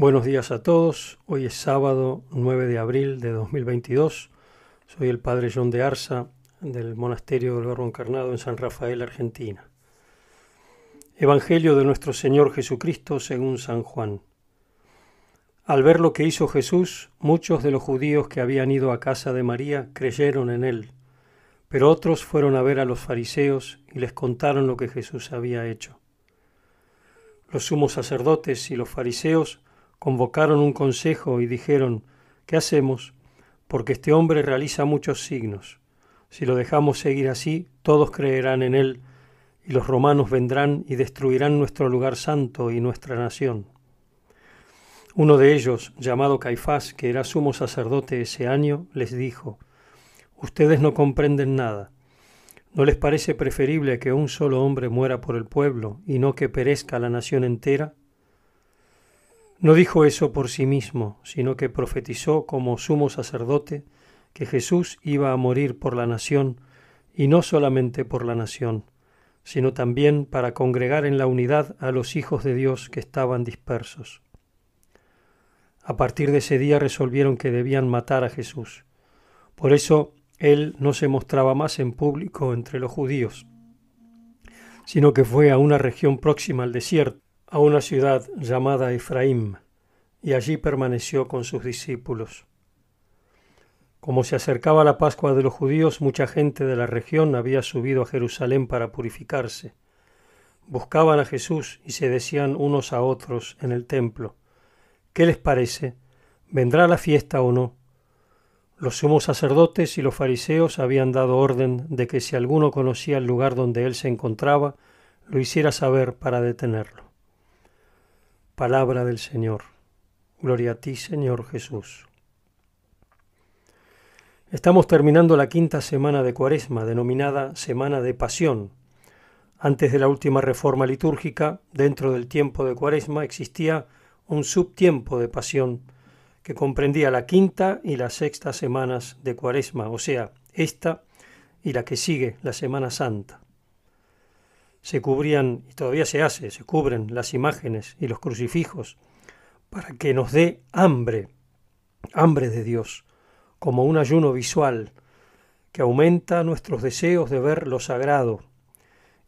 Buenos días a todos. Hoy es sábado 9 de abril de 2022. Soy el padre John de Arza del Monasterio del barro Encarnado en San Rafael, Argentina. Evangelio de nuestro Señor Jesucristo según San Juan. Al ver lo que hizo Jesús, muchos de los judíos que habían ido a casa de María creyeron en él, pero otros fueron a ver a los fariseos y les contaron lo que Jesús había hecho. Los sumos sacerdotes y los fariseos convocaron un consejo y dijeron, ¿qué hacemos? Porque este hombre realiza muchos signos. Si lo dejamos seguir así, todos creerán en él, y los romanos vendrán y destruirán nuestro lugar santo y nuestra nación. Uno de ellos, llamado Caifás, que era sumo sacerdote ese año, les dijo, Ustedes no comprenden nada. ¿No les parece preferible que un solo hombre muera por el pueblo y no que perezca la nación entera? No dijo eso por sí mismo, sino que profetizó como sumo sacerdote que Jesús iba a morir por la nación, y no solamente por la nación, sino también para congregar en la unidad a los hijos de Dios que estaban dispersos. A partir de ese día resolvieron que debían matar a Jesús. Por eso él no se mostraba más en público entre los judíos, sino que fue a una región próxima al desierto, a una ciudad llamada Efraim, y allí permaneció con sus discípulos. Como se acercaba la Pascua de los judíos, mucha gente de la región había subido a Jerusalén para purificarse. Buscaban a Jesús y se decían unos a otros en el templo, ¿qué les parece? ¿Vendrá la fiesta o no? Los sumos sacerdotes y los fariseos habían dado orden de que si alguno conocía el lugar donde él se encontraba, lo hiciera saber para detenerlo. Palabra del Señor. Gloria a ti, Señor Jesús. Estamos terminando la quinta semana de Cuaresma, denominada Semana de Pasión. Antes de la última reforma litúrgica, dentro del tiempo de Cuaresma existía un subtiempo de Pasión que comprendía la quinta y la sexta semanas de Cuaresma, o sea, esta y la que sigue, la Semana Santa se cubrían, y todavía se hace, se cubren las imágenes y los crucifijos, para que nos dé hambre, hambre de Dios, como un ayuno visual que aumenta nuestros deseos de ver lo sagrado,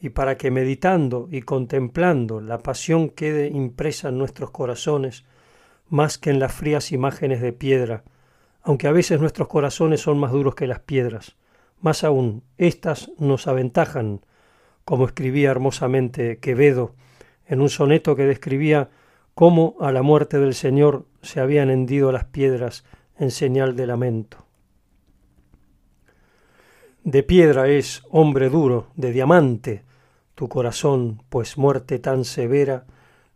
y para que meditando y contemplando la pasión quede impresa en nuestros corazones más que en las frías imágenes de piedra, aunque a veces nuestros corazones son más duros que las piedras. Más aún, éstas nos aventajan como escribía hermosamente Quevedo en un soneto que describía cómo a la muerte del Señor se habían hendido las piedras en señal de lamento. De piedra es, hombre duro, de diamante, tu corazón, pues muerte tan severa,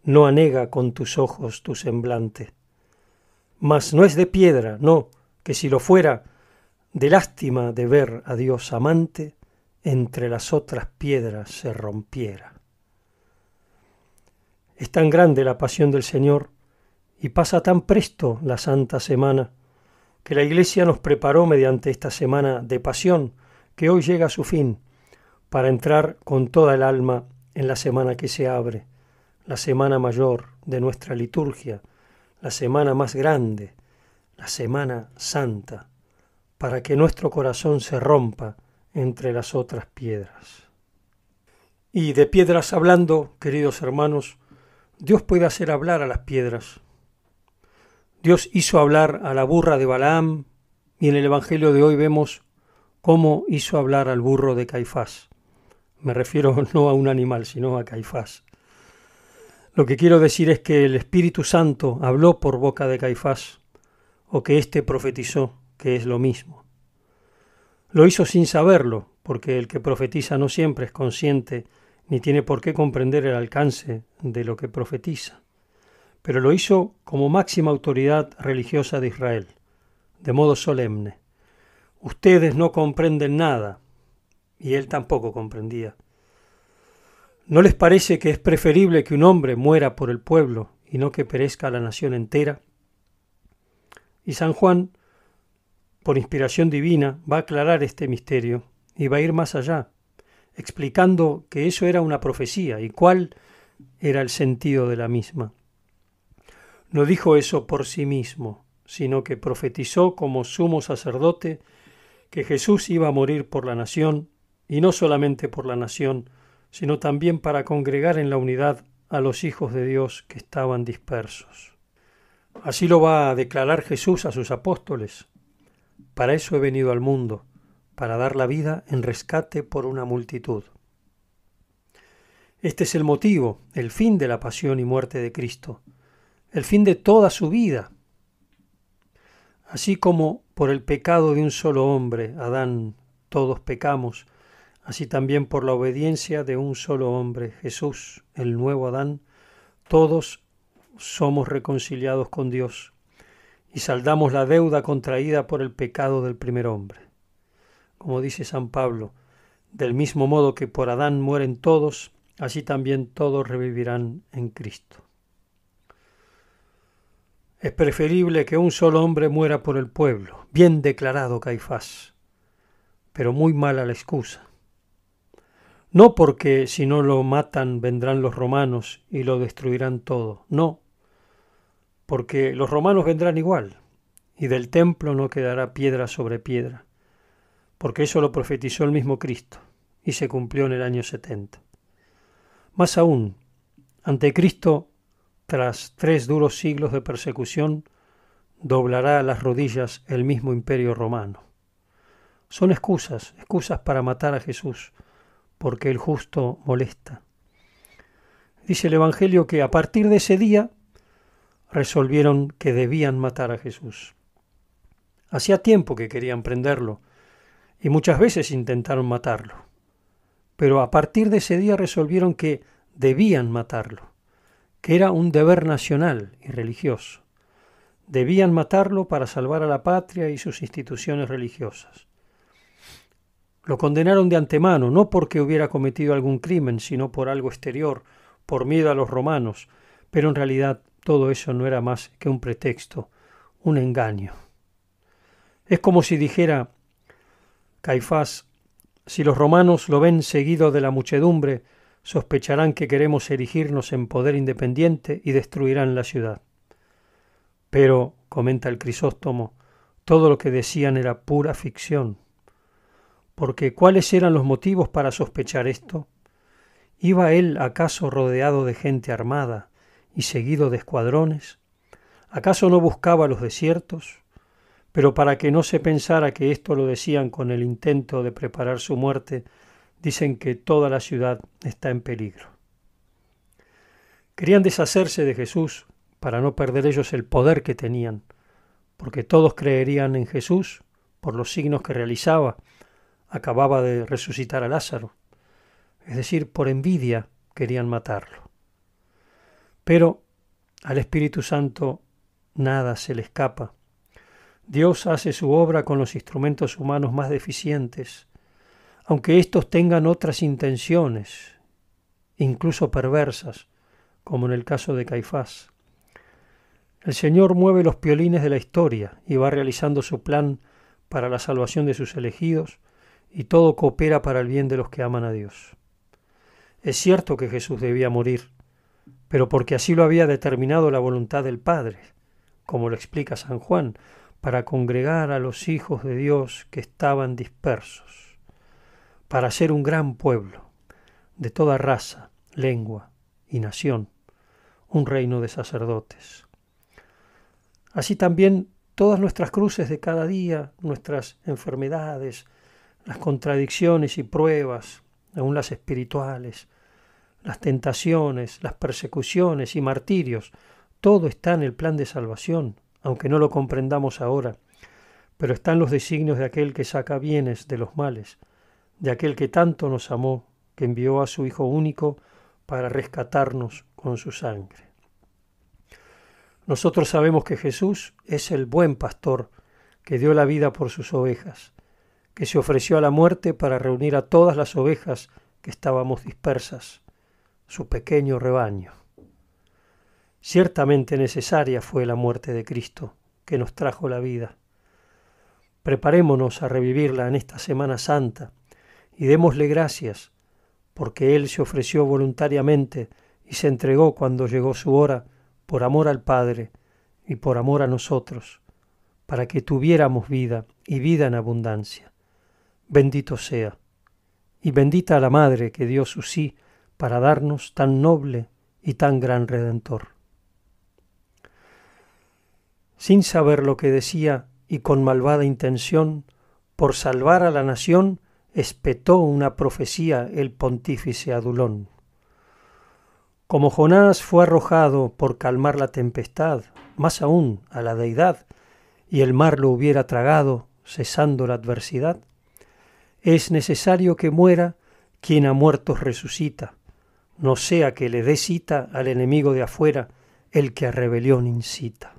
no anega con tus ojos tu semblante. Mas no es de piedra, no, que si lo fuera, de lástima de ver a Dios amante, entre las otras piedras se rompiera. Es tan grande la pasión del Señor y pasa tan presto la Santa Semana que la Iglesia nos preparó mediante esta semana de pasión que hoy llega a su fin para entrar con toda el alma en la semana que se abre, la semana mayor de nuestra liturgia, la semana más grande, la semana santa, para que nuestro corazón se rompa entre las otras piedras. Y de piedras hablando, queridos hermanos, Dios puede hacer hablar a las piedras. Dios hizo hablar a la burra de Balaam y en el Evangelio de hoy vemos cómo hizo hablar al burro de Caifás. Me refiero no a un animal, sino a Caifás. Lo que quiero decir es que el Espíritu Santo habló por boca de Caifás, o que éste profetizó, que es lo mismo. Lo hizo sin saberlo, porque el que profetiza no siempre es consciente ni tiene por qué comprender el alcance de lo que profetiza, pero lo hizo como máxima autoridad religiosa de Israel, de modo solemne. Ustedes no comprenden nada, y él tampoco comprendía. ¿No les parece que es preferible que un hombre muera por el pueblo y no que perezca la nación entera? Y San Juan por inspiración divina, va a aclarar este misterio y va a ir más allá, explicando que eso era una profecía y cuál era el sentido de la misma. No dijo eso por sí mismo, sino que profetizó como sumo sacerdote que Jesús iba a morir por la nación, y no solamente por la nación, sino también para congregar en la unidad a los hijos de Dios que estaban dispersos. Así lo va a declarar Jesús a sus apóstoles, para eso he venido al mundo, para dar la vida en rescate por una multitud. Este es el motivo, el fin de la pasión y muerte de Cristo, el fin de toda su vida. Así como por el pecado de un solo hombre, Adán, todos pecamos, así también por la obediencia de un solo hombre, Jesús, el nuevo Adán, todos somos reconciliados con Dios y saldamos la deuda contraída por el pecado del primer hombre. Como dice San Pablo, del mismo modo que por Adán mueren todos, así también todos revivirán en Cristo. Es preferible que un solo hombre muera por el pueblo, bien declarado Caifás, pero muy mala la excusa. No porque si no lo matan vendrán los romanos y lo destruirán todo, no, porque los romanos vendrán igual, y del templo no quedará piedra sobre piedra, porque eso lo profetizó el mismo Cristo, y se cumplió en el año 70. Más aún, ante Cristo, tras tres duros siglos de persecución, doblará a las rodillas el mismo imperio romano. Son excusas, excusas para matar a Jesús, porque el justo molesta. Dice el Evangelio que a partir de ese día resolvieron que debían matar a Jesús. Hacía tiempo que querían prenderlo y muchas veces intentaron matarlo, pero a partir de ese día resolvieron que debían matarlo, que era un deber nacional y religioso. Debían matarlo para salvar a la patria y sus instituciones religiosas. Lo condenaron de antemano, no porque hubiera cometido algún crimen, sino por algo exterior, por miedo a los romanos, pero en realidad todo eso no era más que un pretexto, un engaño. Es como si dijera Caifás, si los romanos lo ven seguido de la muchedumbre, sospecharán que queremos erigirnos en poder independiente y destruirán la ciudad. Pero, comenta el Crisóstomo, todo lo que decían era pura ficción. Porque ¿cuáles eran los motivos para sospechar esto? ¿Iba él acaso rodeado de gente armada? y seguido de escuadrones? ¿Acaso no buscaba los desiertos? Pero para que no se pensara que esto lo decían con el intento de preparar su muerte, dicen que toda la ciudad está en peligro. Querían deshacerse de Jesús para no perder ellos el poder que tenían, porque todos creerían en Jesús por los signos que realizaba. Acababa de resucitar a Lázaro. Es decir, por envidia querían matarlo. Pero al Espíritu Santo nada se le escapa. Dios hace su obra con los instrumentos humanos más deficientes, aunque estos tengan otras intenciones, incluso perversas, como en el caso de Caifás. El Señor mueve los piolines de la historia y va realizando su plan para la salvación de sus elegidos, y todo coopera para el bien de los que aman a Dios. Es cierto que Jesús debía morir, pero porque así lo había determinado la voluntad del Padre, como lo explica San Juan, para congregar a los hijos de Dios que estaban dispersos, para ser un gran pueblo, de toda raza, lengua y nación, un reino de sacerdotes. Así también todas nuestras cruces de cada día, nuestras enfermedades, las contradicciones y pruebas, aun las espirituales, las tentaciones, las persecuciones y martirios, todo está en el plan de salvación, aunque no lo comprendamos ahora, pero están los designios de aquel que saca bienes de los males, de aquel que tanto nos amó, que envió a su Hijo único para rescatarnos con su sangre. Nosotros sabemos que Jesús es el buen pastor que dio la vida por sus ovejas, que se ofreció a la muerte para reunir a todas las ovejas que estábamos dispersas su pequeño rebaño. Ciertamente necesaria fue la muerte de Cristo, que nos trajo la vida. Preparémonos a revivirla en esta Semana Santa y démosle gracias, porque Él se ofreció voluntariamente y se entregó cuando llegó su hora por amor al Padre y por amor a nosotros, para que tuviéramos vida y vida en abundancia. Bendito sea. Y bendita la Madre que dio su sí para darnos tan noble y tan gran redentor. Sin saber lo que decía y con malvada intención, por salvar a la nación, espetó una profecía el pontífice Adulón. Como Jonás fue arrojado por calmar la tempestad, más aún a la deidad, y el mar lo hubiera tragado, cesando la adversidad, es necesario que muera quien a muertos resucita, no sea que le dé cita al enemigo de afuera, el que a rebelión incita.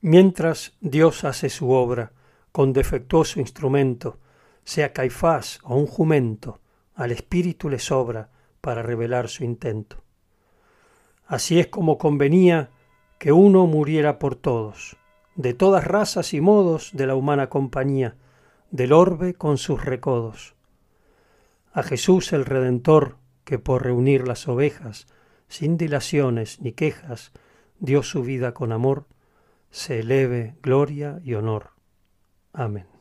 Mientras Dios hace su obra, con defectuoso instrumento, sea Caifás o un jumento, al espíritu le sobra para revelar su intento. Así es como convenía que uno muriera por todos, de todas razas y modos de la humana compañía, del orbe con sus recodos. A Jesús el Redentor que por reunir las ovejas, sin dilaciones ni quejas, dio su vida con amor, se eleve gloria y honor. Amén.